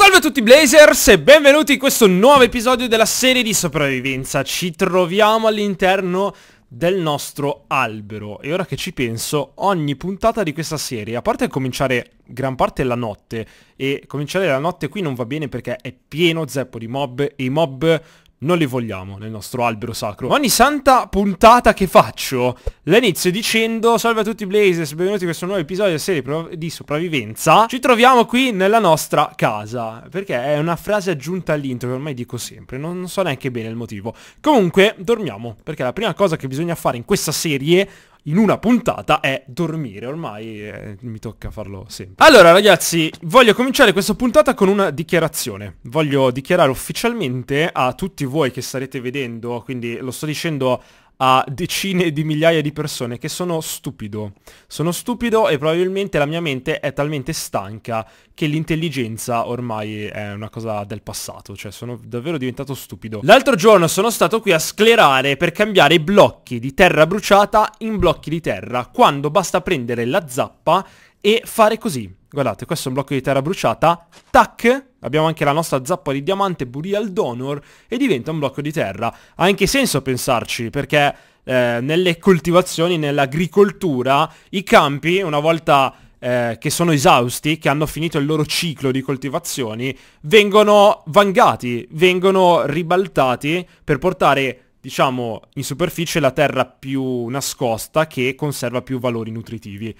Salve a tutti Blazers e benvenuti in questo nuovo episodio della serie di sopravvivenza. Ci troviamo all'interno del nostro albero e ora che ci penso ogni puntata di questa serie a parte cominciare gran parte la notte e cominciare la notte qui non va bene perché è pieno zeppo di mob e i mob non li vogliamo nel nostro albero sacro. Ogni santa puntata che faccio la inizio dicendo Salve a tutti Blazes, benvenuti in questo nuovo episodio della serie di sopravvivenza. Ci troviamo qui nella nostra casa. Perché è una frase aggiunta all'intro che ormai dico sempre. non so neanche bene il motivo. Comunque, dormiamo. Perché la prima cosa che bisogna fare in questa serie in una puntata è dormire, ormai eh, mi tocca farlo sempre. Allora ragazzi, voglio cominciare questa puntata con una dichiarazione. Voglio dichiarare ufficialmente a tutti voi che starete vedendo, quindi lo sto dicendo a decine di migliaia di persone che sono stupido. Sono stupido e probabilmente la mia mente è talmente stanca che l'intelligenza ormai è una cosa del passato, cioè sono davvero diventato stupido. L'altro giorno sono stato qui a sclerare per cambiare i blocchi di terra bruciata in blocchi di terra, quando basta prendere la zappa e fare così. Guardate, questo è un blocco di terra bruciata. Tac! Abbiamo anche la nostra zappa di diamante, Burial Donor, e diventa un blocco di terra. Ha anche senso pensarci, perché eh, nelle coltivazioni, nell'agricoltura, i campi, una volta eh, che sono esausti, che hanno finito il loro ciclo di coltivazioni, vengono vangati, vengono ribaltati per portare diciamo in superficie la terra più nascosta che conserva più valori nutritivi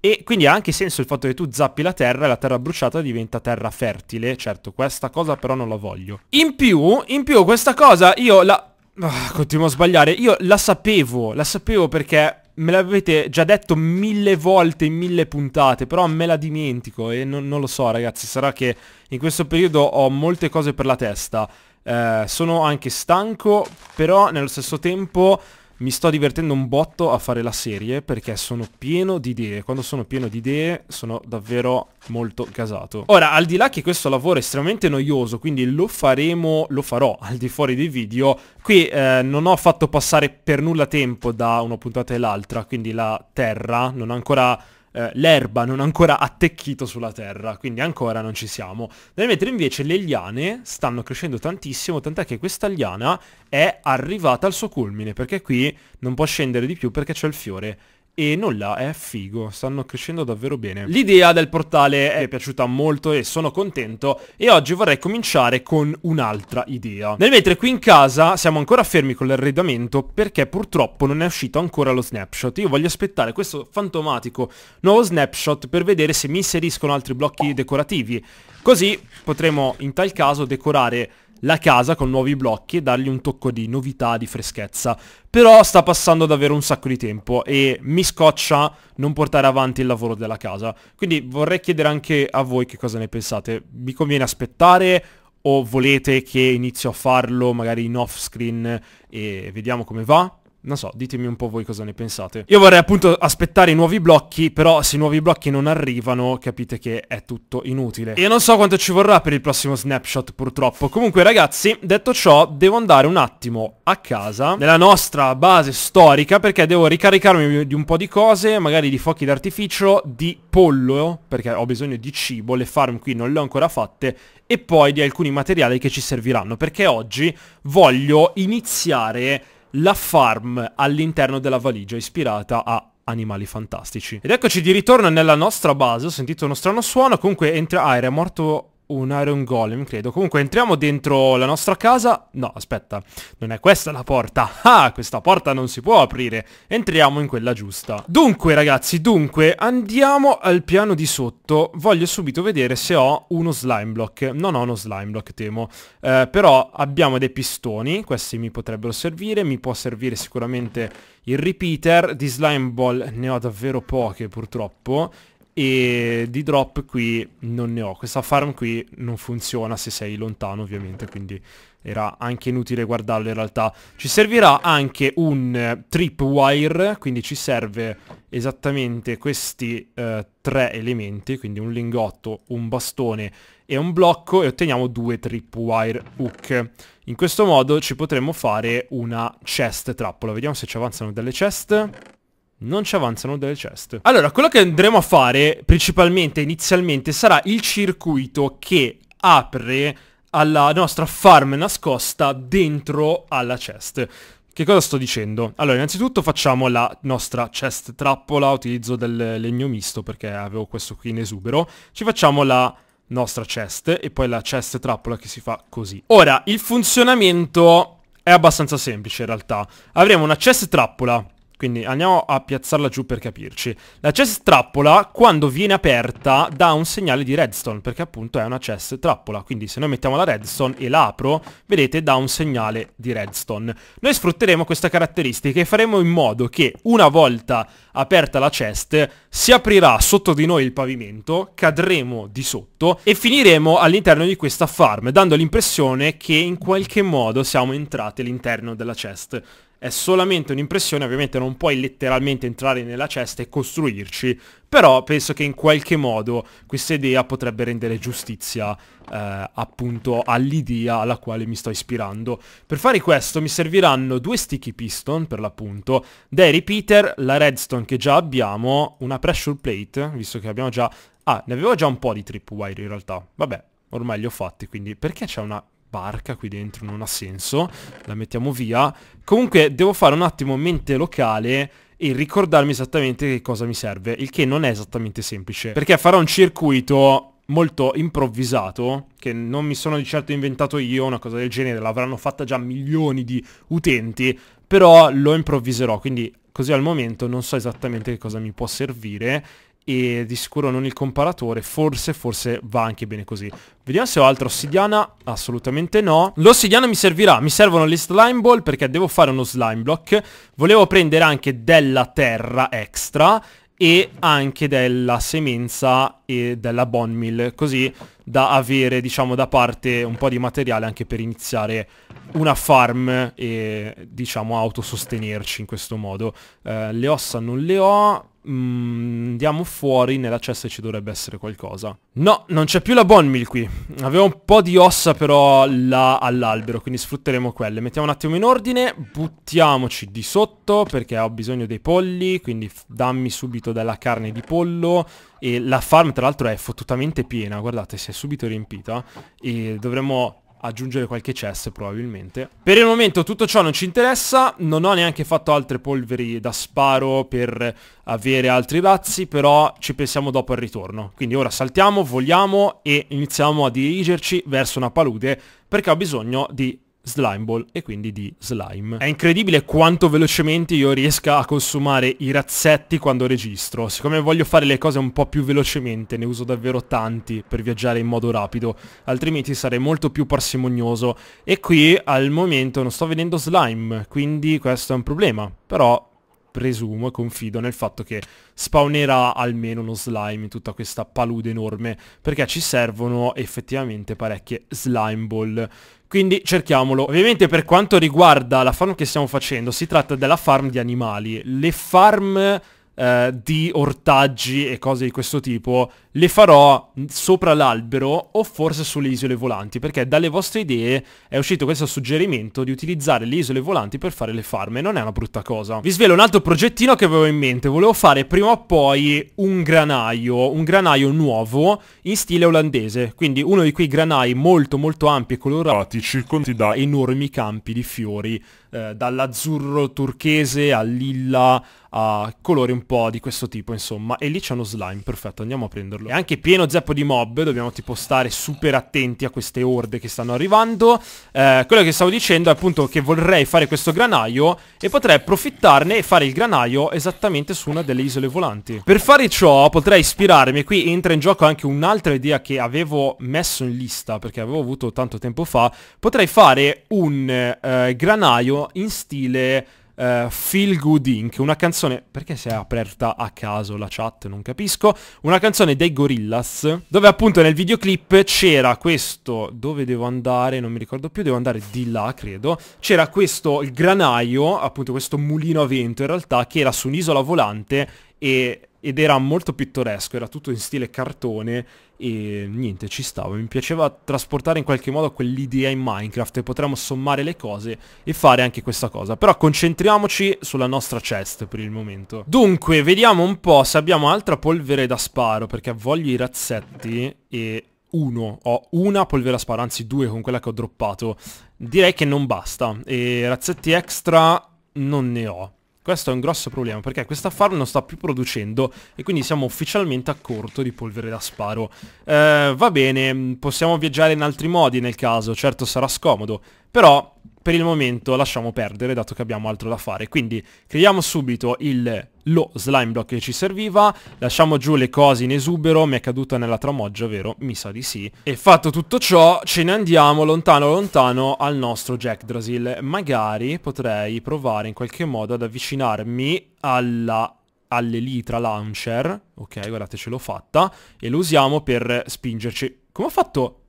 e quindi ha anche senso il fatto che tu zappi la terra e la terra bruciata diventa terra fertile. Certo, questa cosa però non la voglio. In più, in più questa cosa io la... Oh, continuo a sbagliare. Io la sapevo, la sapevo perché me l'avete già detto mille volte in mille puntate, però me la dimentico e non, non lo so ragazzi. Sarà che in questo periodo ho molte cose per la testa. Eh, sono anche stanco, però nello stesso tempo mi sto divertendo un botto a fare la serie perché sono pieno di idee. Quando sono pieno di idee sono davvero molto casato. Ora, al di là che questo lavoro è estremamente noioso, quindi lo faremo, lo farò al di fuori dei video, qui eh, non ho fatto passare per nulla tempo da una puntata all'altra, quindi la terra non ha ancora eh, l'erba non ancora attecchito sulla terra, quindi ancora non ci siamo. mentre invece le liane stanno crescendo tantissimo, tant'è che questa liana è arrivata al suo culmine, perché qui non può scendere di più perché c'è il fiore e nulla, è figo, stanno crescendo davvero bene. L'idea del portale è piaciuta molto e sono contento e oggi vorrei cominciare con un'altra idea. Nel mentre qui in casa siamo ancora fermi con l'arredamento perché purtroppo non è uscito ancora lo snapshot. Io voglio aspettare questo fantomatico nuovo snapshot per vedere se mi inseriscono altri blocchi decorativi. Così potremo in tal caso decorare la casa con nuovi blocchi e dargli un tocco di novità, di freschezza. Però sta passando davvero un sacco di tempo e mi scoccia non portare avanti il lavoro della casa. Quindi vorrei chiedere anche a voi che cosa ne pensate. Vi conviene aspettare o volete che inizio a farlo magari in off screen e vediamo come va? Non so, ditemi un po' voi cosa ne pensate. Io vorrei appunto aspettare i nuovi blocchi, però se i nuovi blocchi non arrivano capite che è tutto inutile. Io non so quanto ci vorrà per il prossimo snapshot purtroppo. Comunque ragazzi, detto ciò, devo andare un attimo a casa, nella nostra base storica, perché devo ricaricarmi di un po' di cose, magari di fuochi d'artificio, di pollo, perché ho bisogno di cibo, le farm qui non le ho ancora fatte, e poi di alcuni materiali che ci serviranno, perché oggi voglio iniziare la farm all'interno della valigia ispirata a animali fantastici. Ed eccoci di ritorno nella nostra base, ho sentito uno strano suono, comunque entra... Ah, era morto un iron golem, credo. Comunque entriamo dentro la nostra casa. No, aspetta, non è questa la porta. Ah, questa porta non si può aprire. Entriamo in quella giusta. Dunque, ragazzi, dunque, andiamo al piano di sotto. Voglio subito vedere se ho uno slime block. Non ho uno slime block, temo. Eh, però abbiamo dei pistoni, questi mi potrebbero servire. Mi può servire sicuramente il repeater. Di slime ball ne ho davvero poche, purtroppo e di drop qui non ne ho, questa farm qui non funziona se sei lontano ovviamente, quindi era anche inutile guardarlo in realtà. Ci servirà anche un eh, tripwire, quindi ci serve esattamente questi eh, tre elementi, quindi un lingotto, un bastone e un blocco e otteniamo due tripwire hook. In questo modo ci potremmo fare una chest trappola, vediamo se ci avanzano delle chest... Non ci avanzano delle chest. Allora, quello che andremo a fare principalmente, inizialmente, sarà il circuito che apre alla nostra farm nascosta dentro alla chest. Che cosa sto dicendo? Allora, innanzitutto facciamo la nostra chest trappola, utilizzo del legno misto perché avevo questo qui in esubero. Ci facciamo la nostra chest e poi la chest trappola che si fa così. Ora, il funzionamento è abbastanza semplice in realtà. Avremo una chest trappola quindi andiamo a piazzarla giù per capirci. La chest trappola quando viene aperta dà un segnale di redstone perché appunto è una chest trappola. Quindi se noi mettiamo la redstone e la apro, vedete dà un segnale di redstone. Noi sfrutteremo questa caratteristica e faremo in modo che una volta aperta la chest si aprirà sotto di noi il pavimento, cadremo di sotto e finiremo all'interno di questa farm dando l'impressione che in qualche modo siamo entrati all'interno della chest è solamente un'impressione, ovviamente non puoi letteralmente entrare nella cesta e costruirci, però penso che in qualche modo questa idea potrebbe rendere giustizia eh, appunto all'idea alla quale mi sto ispirando. Per fare questo mi serviranno due sticky piston per l'appunto, dei repeater, la redstone che già abbiamo, una pressure plate, visto che abbiamo già... Ah, ne avevo già un po' di tripwire in realtà, vabbè, ormai li ho fatti, quindi perché c'è una barca qui dentro non ha senso, la mettiamo via. Comunque devo fare un attimo mente locale e ricordarmi esattamente che cosa mi serve, il che non è esattamente semplice, perché farò un circuito molto improvvisato, che non mi sono di certo inventato io, una cosa del genere, l'avranno fatta già milioni di utenti, però lo improvviserò, quindi così al momento non so esattamente che cosa mi può servire e di sicuro non il comparatore, forse, forse va anche bene così. Vediamo se ho altra ossidiana, assolutamente no. L'ossidiana mi servirà, mi servono le slime ball perché devo fare uno slime block. Volevo prendere anche della terra extra e anche della semenza e della bone mill, così da avere diciamo da parte un po' di materiale anche per iniziare una farm e diciamo autosostenerci in questo modo. Eh, le ossa non le ho, Mm, andiamo fuori, nella cesta ci dovrebbe essere qualcosa. No, non c'è più la bone meal qui. Avevo un po' di ossa però là all'albero, quindi sfrutteremo quelle. Mettiamo un attimo in ordine, buttiamoci di sotto perché ho bisogno dei polli, quindi dammi subito della carne di pollo. E la farm tra l'altro è fottutamente piena, guardate, si è subito riempita. E dovremmo aggiungere qualche chest probabilmente. Per il momento tutto ciò non ci interessa, non ho neanche fatto altre polveri da sparo per avere altri razzi, però ci pensiamo dopo al ritorno. Quindi ora saltiamo, vogliamo e iniziamo a dirigerci verso una palude perché ho bisogno di slime ball e quindi di slime. È incredibile quanto velocemente io riesca a consumare i razzetti quando registro. Siccome voglio fare le cose un po' più velocemente, ne uso davvero tanti per viaggiare in modo rapido, altrimenti sarei molto più parsimonioso. E qui al momento non sto vedendo slime, quindi questo è un problema. Però presumo e confido nel fatto che spawnerà almeno uno slime in tutta questa palude enorme perché ci servono effettivamente parecchie slime ball quindi cerchiamolo. Ovviamente per quanto riguarda la farm che stiamo facendo, si tratta della farm di animali. Le farm eh, di ortaggi e cose di questo tipo le farò sopra l'albero o forse sulle isole volanti, perché dalle vostre idee è uscito questo suggerimento di utilizzare le isole volanti per fare le farme, non è una brutta cosa. Vi svelo un altro progettino che avevo in mente, volevo fare prima o poi un granaio, un granaio nuovo in stile olandese, quindi uno di quei granai molto molto ampi e colorati, circondati da enormi campi di fiori, eh, dall'azzurro turchese al lilla, a colori un po' di questo tipo insomma, e lì c'è uno slime, perfetto, andiamo a prenderlo. E anche pieno zeppo di mob, dobbiamo tipo stare super attenti a queste orde che stanno arrivando. Eh, quello che stavo dicendo è appunto che vorrei fare questo granaio e potrei approfittarne e fare il granaio esattamente su una delle isole volanti. Per fare ciò potrei ispirarmi, qui entra in gioco anche un'altra idea che avevo messo in lista perché avevo avuto tanto tempo fa, potrei fare un eh, granaio in stile uh, Feel Good Inc., una canzone... Perché si è aperta a caso la chat? Non capisco. Una canzone dei Gorillaz, dove appunto nel videoclip c'era questo... Dove devo andare? Non mi ricordo più, devo andare di là, credo. C'era questo il granaio, appunto questo mulino a vento in realtà, che era su un'isola volante e, ed era molto pittoresco, era tutto in stile cartone e niente ci stavo mi piaceva trasportare in qualche modo quell'idea in Minecraft e potremmo sommare le cose e fare anche questa cosa però concentriamoci sulla nostra chest per il momento dunque vediamo un po' se abbiamo altra polvere da sparo perché voglio i razzetti e uno ho una polvere da sparo anzi due con quella che ho droppato direi che non basta e razzetti extra non ne ho questo è un grosso problema perché questa farm non sta più producendo e quindi siamo ufficialmente a corto di polvere da sparo. Eh, va bene, possiamo viaggiare in altri modi nel caso, certo sarà scomodo, però per il momento lasciamo perdere dato che abbiamo altro da fare. Quindi creiamo subito il, lo slime block che ci serviva, lasciamo giù le cose in esubero, mi è caduta nella tramoggia, vero? Mi sa di sì. E fatto tutto ciò ce ne andiamo lontano lontano al nostro Jack Drasil. Magari potrei provare in qualche modo ad avvicinarmi alla all'elitra launcher, ok guardate ce l'ho fatta, e lo usiamo per spingerci. Come ho fatto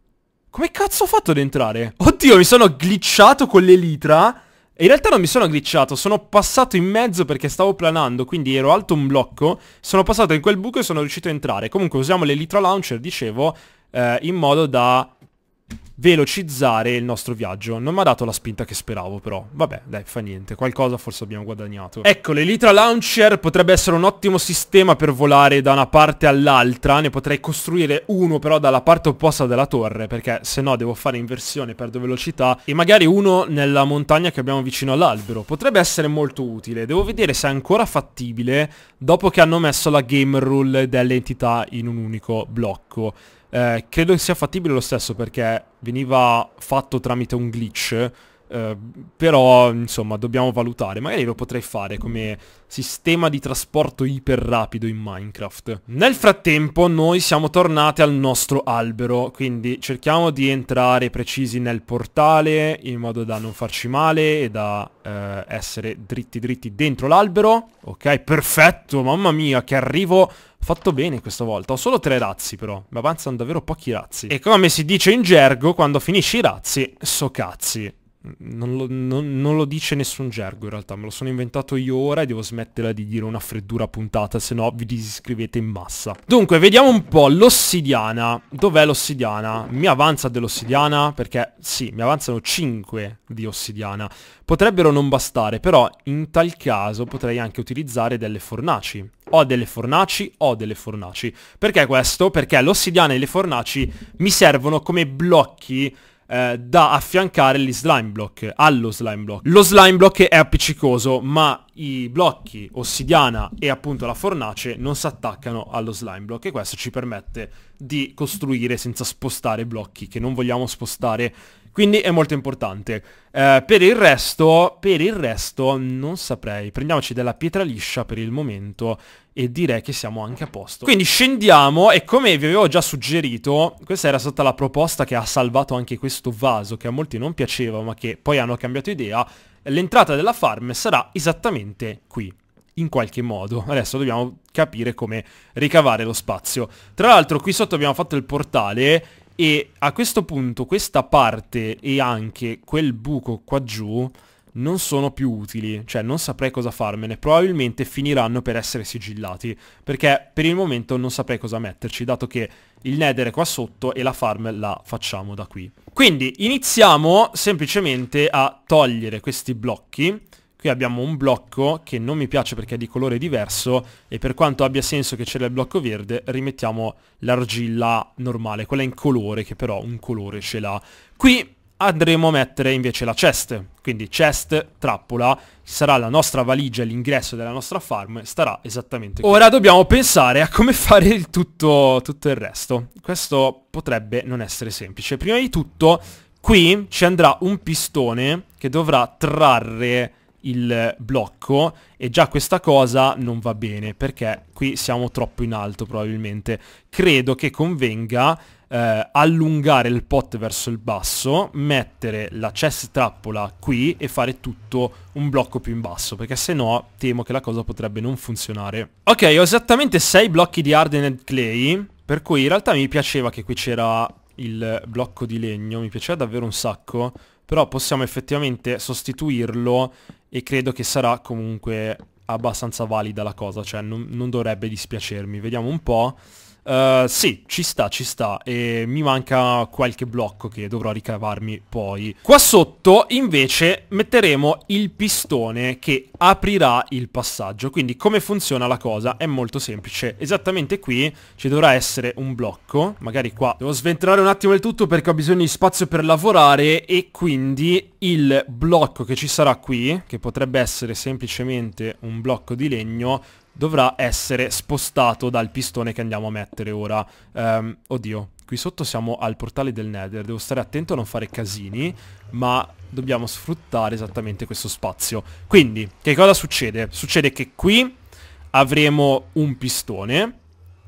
come cazzo ho fatto ad entrare? Oddio, mi sono glitchato con l'elitra. in realtà non mi sono glitchato, sono passato in mezzo perché stavo planando, quindi ero alto un blocco, sono passato in quel buco e sono riuscito a entrare. Comunque usiamo l'elitra launcher, dicevo, eh, in modo da velocizzare il nostro viaggio. Non mi ha dato la spinta che speravo però. Vabbè, dai, fa niente. Qualcosa forse abbiamo guadagnato. Ecco, l'Elytra Launcher potrebbe essere un ottimo sistema per volare da una parte all'altra. Ne potrei costruire uno però dalla parte opposta della torre, perché se no devo fare inversione, perdo velocità. E magari uno nella montagna che abbiamo vicino all'albero. Potrebbe essere molto utile. Devo vedere se è ancora fattibile dopo che hanno messo la game rule delle entità in un unico blocco. Eh, credo che sia fattibile lo stesso perché veniva fatto tramite un glitch Ehm, però insomma dobbiamo valutare magari lo potrei fare come sistema di trasporto iper rapido in Minecraft nel frattempo noi siamo tornati al nostro albero quindi cerchiamo di entrare precisi nel portale in modo da non farci male e da uh, essere dritti dritti dentro l'albero ok perfetto mamma mia che arrivo Fatto bene questa volta, ho solo tre razzi però, mi avanzano davvero pochi razzi. E come si dice in gergo, quando finisci i razzi, so cazzi non lo, non, non lo, dice nessun gergo in realtà, me lo sono inventato io ora e devo smetterla di dire una freddura puntata, se no vi disiscrivete in massa. Dunque, vediamo un po' l'ossidiana. Dov'è l'ossidiana? Mi avanza dell'ossidiana? Perché sì, mi avanzano 5 di ossidiana. Potrebbero non bastare, però in tal caso potrei anche utilizzare delle fornaci. Ho delle fornaci, ho delle fornaci. Perché questo? Perché l'ossidiana e le fornaci mi servono come blocchi eh, da affiancare gli slime block, allo slime block. Lo slime block è appiccicoso, ma i blocchi ossidiana e appunto la fornace non si attaccano allo slime block e questo ci permette di costruire senza spostare blocchi che non vogliamo spostare quindi è molto importante. Eh, per, il resto, per il resto, non saprei. Prendiamoci della pietra liscia per il momento e direi che siamo anche a posto. Quindi scendiamo e come vi avevo già suggerito, questa era stata la proposta che ha salvato anche questo vaso, che a molti non piaceva ma che poi hanno cambiato idea. L'entrata della farm sarà esattamente qui in qualche modo. Adesso dobbiamo capire come ricavare lo spazio. Tra l'altro qui sotto abbiamo fatto il portale e a questo punto questa parte e anche quel buco qua giù non sono più utili, cioè non saprei cosa farmene, probabilmente finiranno per essere sigillati, perché per il momento non saprei cosa metterci, dato che il nether è qua sotto e la farm la facciamo da qui. Quindi iniziamo semplicemente a togliere questi blocchi, Qui abbiamo un blocco che non mi piace perché è di colore diverso e per quanto abbia senso che c'era il blocco verde rimettiamo l'argilla normale, quella in colore che però un colore ce l'ha. Qui andremo a mettere invece la chest, quindi chest, trappola, sarà la nostra valigia, l'ingresso della nostra farm, starà esattamente qui. Ora dobbiamo pensare a come fare il tutto, tutto il resto. Questo potrebbe non essere semplice. Prima di tutto qui ci andrà un pistone che dovrà trarre il blocco e già questa cosa non va bene perché qui siamo troppo in alto probabilmente. Credo che convenga eh, allungare il pot verso il basso, mettere la chest trappola qui e fare tutto un blocco più in basso, perché se no temo che la cosa potrebbe non funzionare. Ok, ho esattamente 6 blocchi di hardened clay, per cui in realtà mi piaceva che qui c'era il blocco di legno, mi piaceva davvero un sacco però possiamo effettivamente sostituirlo e credo che sarà comunque abbastanza valida la cosa, cioè non, non dovrebbe dispiacermi. Vediamo un po'. Eh, sì, ci sta, ci sta e mi manca qualche blocco che dovrò ricavarmi poi. Qua sotto invece metteremo il pistone che aprirà il passaggio, quindi come funziona la cosa è molto semplice. Esattamente qui ci dovrà essere un blocco, magari qua. Devo sventrare un attimo il tutto perché ho bisogno di spazio per lavorare e quindi il blocco che ci sarà qui, che potrebbe essere semplicemente un blocco di legno, dovrà essere spostato dal pistone che andiamo a mettere ora. Um, oddio, qui sotto siamo al portale del Nether, devo stare attento a non fare casini, ma dobbiamo sfruttare esattamente questo spazio. Quindi, che cosa succede? Succede che qui avremo un pistone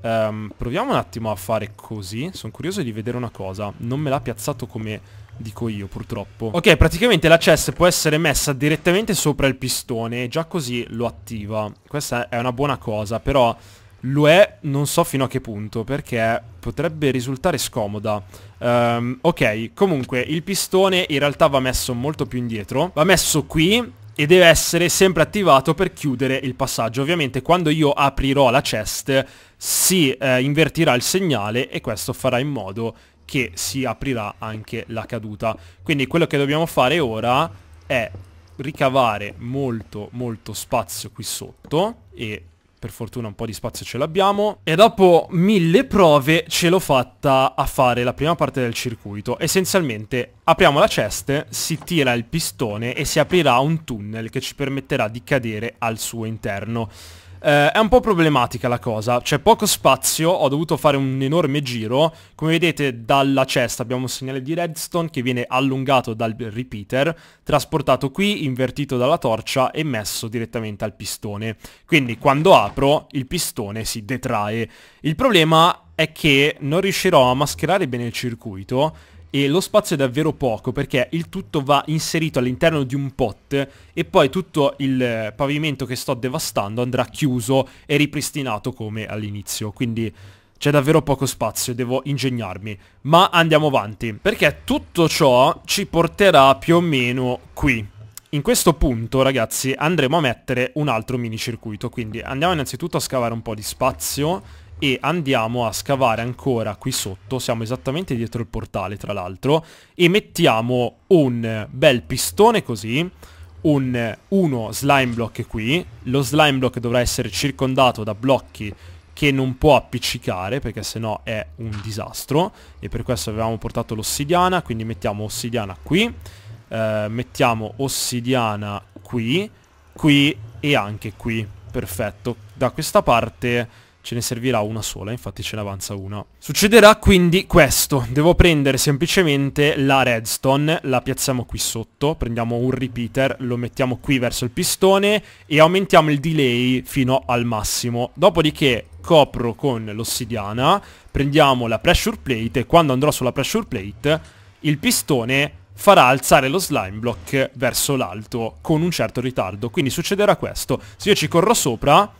Um, proviamo un attimo a fare così. Sono curioso di vedere una cosa. Non me l'ha piazzato come dico io purtroppo. Ok, praticamente la chest può essere messa direttamente sopra il pistone. E Già così lo attiva. Questa è una buona cosa, però lo è non so fino a che punto, perché potrebbe risultare scomoda. Um, ok, comunque il pistone in realtà va messo molto più indietro. Va messo qui e deve essere sempre attivato per chiudere il passaggio. Ovviamente quando io aprirò la chest si eh, invertirà il segnale e questo farà in modo che si aprirà anche la caduta. Quindi quello che dobbiamo fare ora è ricavare molto molto spazio qui sotto e per fortuna un po' di spazio ce l'abbiamo. E dopo mille prove ce l'ho fatta a fare la prima parte del circuito. Essenzialmente apriamo la chest, si tira il pistone e si aprirà un tunnel che ci permetterà di cadere al suo interno. Eh, è un po' problematica la cosa, c'è poco spazio, ho dovuto fare un enorme giro, come vedete dalla cesta abbiamo un segnale di redstone che viene allungato dal repeater, trasportato qui, invertito dalla torcia e messo direttamente al pistone, quindi quando apro il pistone si detrae. Il problema è che non riuscirò a mascherare bene il circuito e lo spazio è davvero poco perché il tutto va inserito all'interno di un pot e poi tutto il eh, pavimento che sto devastando andrà chiuso e ripristinato come all'inizio, quindi c'è davvero poco spazio, devo ingegnarmi. Ma andiamo avanti, perché tutto ciò ci porterà più o meno qui. In questo punto, ragazzi, andremo a mettere un altro minicircuito, quindi andiamo innanzitutto a scavare un po' di spazio e andiamo a scavare ancora qui sotto, siamo esattamente dietro il portale tra l'altro, e mettiamo un bel pistone così, un, uno slime block qui, lo slime block dovrà essere circondato da blocchi che non può appiccicare perché sennò è un disastro e per questo avevamo portato l'ossidiana, quindi mettiamo ossidiana qui, eh, mettiamo ossidiana qui, qui e anche qui, perfetto, da questa parte Ce ne servirà una sola, infatti ce ne avanza una. Succederà quindi questo. Devo prendere semplicemente la redstone, la piazziamo qui sotto, prendiamo un repeater, lo mettiamo qui verso il pistone e aumentiamo il delay fino al massimo. Dopodiché copro con l'ossidiana, prendiamo la pressure plate e quando andrò sulla pressure plate il pistone farà alzare lo slime block verso l'alto con un certo ritardo. Quindi succederà questo. Se io ci corro sopra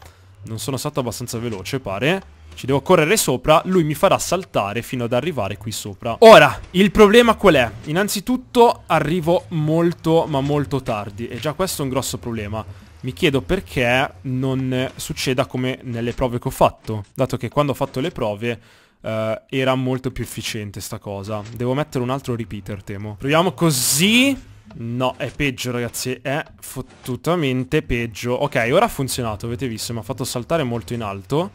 non sono stato abbastanza veloce, pare. Ci devo correre sopra, lui mi farà saltare fino ad arrivare qui sopra. Ora, il problema qual è? Innanzitutto arrivo molto ma molto tardi e già questo è un grosso problema. Mi chiedo perché non succeda come nelle prove che ho fatto, dato che quando ho fatto le prove eh, era molto più efficiente sta cosa. Devo mettere un altro repeater, temo. Proviamo così... No, è peggio ragazzi, è fottutamente peggio. Ok, ora ha funzionato, avete visto, mi ha fatto saltare molto in alto.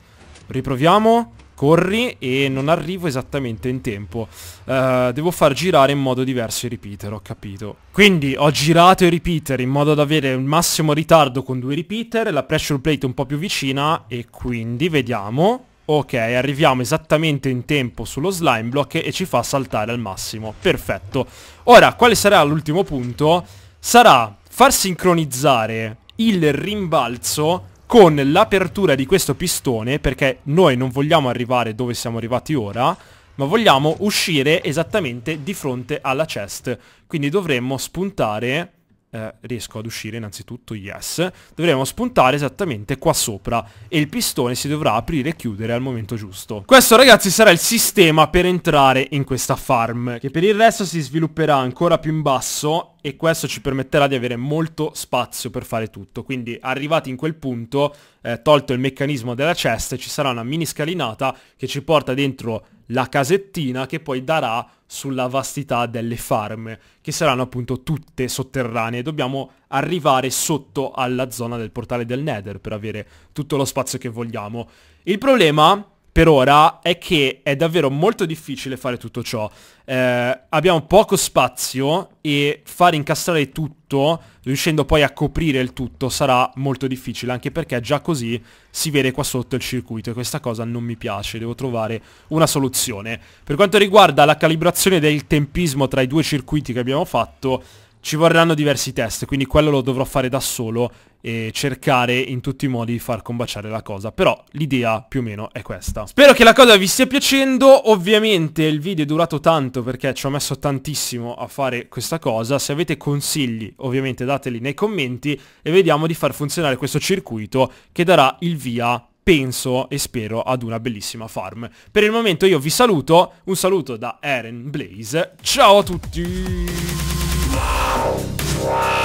Riproviamo, corri e non arrivo esattamente in tempo. Uh, devo far girare in modo diverso i repeater, ho capito. Quindi ho girato i repeater in modo da avere il massimo ritardo con due repeater, la pressure plate un po' più vicina e quindi vediamo... Ok, arriviamo esattamente in tempo sullo slime block e ci fa saltare al massimo. Perfetto. Ora, quale sarà l'ultimo punto? Sarà far sincronizzare il rimbalzo con l'apertura di questo pistone, perché noi non vogliamo arrivare dove siamo arrivati ora, ma vogliamo uscire esattamente di fronte alla chest. Quindi dovremmo spuntare eh, riesco ad uscire innanzitutto, yes, dovremo spuntare esattamente qua sopra e il pistone si dovrà aprire e chiudere al momento giusto. Questo ragazzi sarà il sistema per entrare in questa farm, che per il resto si svilupperà ancora più in basso e questo ci permetterà di avere molto spazio per fare tutto. Quindi arrivati in quel punto, eh, tolto il meccanismo della cesta, ci sarà una mini scalinata che ci porta dentro la casettina che poi darà sulla vastità delle farm, che saranno appunto tutte sotterranee. Dobbiamo arrivare sotto alla zona del portale del Nether per avere tutto lo spazio che vogliamo. Il problema per ora è che è davvero molto difficile fare tutto ciò. Eh, abbiamo poco spazio e far incastrare tutto, riuscendo poi a coprire il tutto, sarà molto difficile, anche perché già così si vede qua sotto il circuito e questa cosa non mi piace, devo trovare una soluzione. Per quanto riguarda la calibrazione del tempismo tra i due circuiti che abbiamo fatto, ci vorranno diversi test, quindi quello lo dovrò fare da solo e cercare in tutti i modi di far combaciare la cosa. Però l'idea più o meno è questa. Spero che la cosa vi stia piacendo, ovviamente il video è durato tanto perché ci ho messo tantissimo a fare questa cosa. Se avete consigli ovviamente dateli nei commenti e vediamo di far funzionare questo circuito che darà il via penso e spero ad una bellissima farm. Per il momento io vi saluto, un saluto da Eren Blaze, ciao a tutti! Wow!